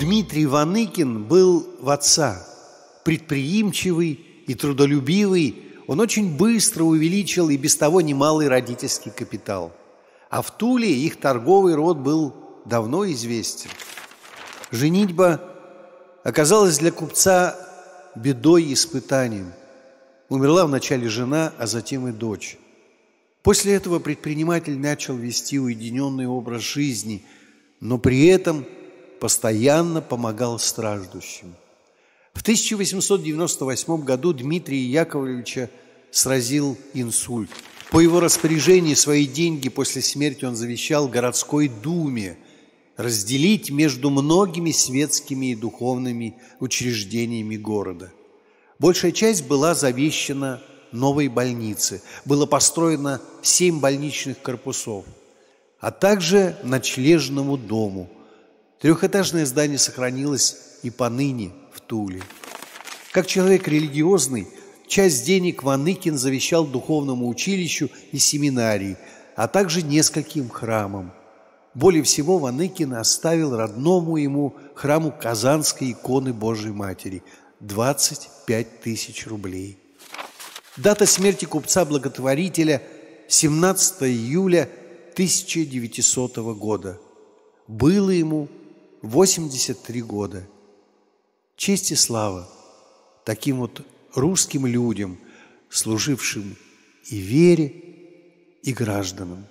Дмитрий Ваныкин был в отца, предприимчивый и трудолюбивый, он очень быстро увеличил и без того немалый родительский капитал. А в Туле их торговый род был давно известен. Женитьба оказалась для купца бедой и испытанием. Умерла вначале жена, а затем и дочь. После этого предприниматель начал вести уединенный образ жизни, но при этом – постоянно помогал страждущим. В 1898 году Дмитрия Яковлевича сразил инсульт. По его распоряжению свои деньги после смерти он завещал городской думе разделить между многими светскими и духовными учреждениями города. Большая часть была завещена новой больнице. Было построено семь больничных корпусов, а также ночлежному дому – Трехэтажное здание сохранилось и поныне в Туле. Как человек религиозный, часть денег Ваныкин завещал духовному училищу и семинарии, а также нескольким храмам. Более всего Ваныкин оставил родному ему храму Казанской иконы Божьей Матери – 25 тысяч рублей. Дата смерти купца-благотворителя – 17 июля 1900 года. Было ему 83 года. Честь и слава таким вот русским людям, служившим и вере, и гражданам.